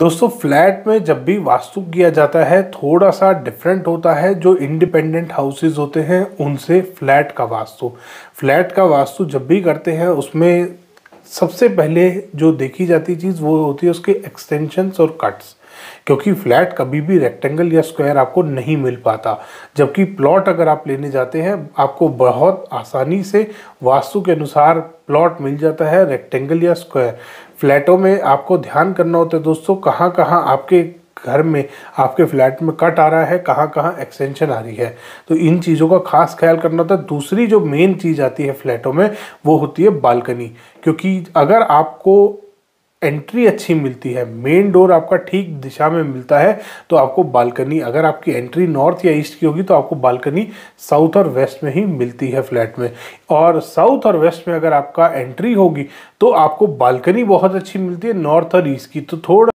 दोस्तों फ्लैट में जब भी वास्तु किया जाता है थोड़ा सा डिफरेंट होता है जो इंडिपेंडेंट हाउसेज होते हैं उनसे फ्लैट का वास्तु फ्लैट का वास्तु जब भी करते हैं उसमें सबसे पहले जो देखी जाती चीज़ वो होती है उसके एक्सटेंशंस और कट्स क्योंकि फ्लैट कभी भी रेक्टेंगल या स्क्वायर आपको नहीं मिल पाता जबकि प्लॉट अगर आप लेने जाते हैं आपको बहुत आसानी से वास्तु के अनुसार प्लॉट मिल जाता है रेक्टेंगल या स्क्वायर फ्लैटों में आपको ध्यान करना होता है दोस्तों कहाँ कहाँ आपके घर में आपके फ्लैट में कट आ रहा है कहाँ कहाँ एक्सटेंशन आ रही है तो इन चीज़ों का खास ख्याल करना होता है दूसरी जो मेन चीज़ आती है फ्लैटों में वो होती है बालकनी क्योंकि अगर आपको एंट्री अच्छी मिलती है मेन डोर आपका ठीक दिशा में मिलता है तो आपको बालकनी अगर आपकी एंट्री नॉर्थ या ईस्ट की होगी तो आपको बालकनी साउथ और वेस्ट में ही मिलती है फ्लैट में और साउथ और वेस्ट में अगर आपका एंट्री होगी तो आपको बालकनी बहुत अच्छी मिलती है नॉर्थ और ईस्ट की तो थोड़ा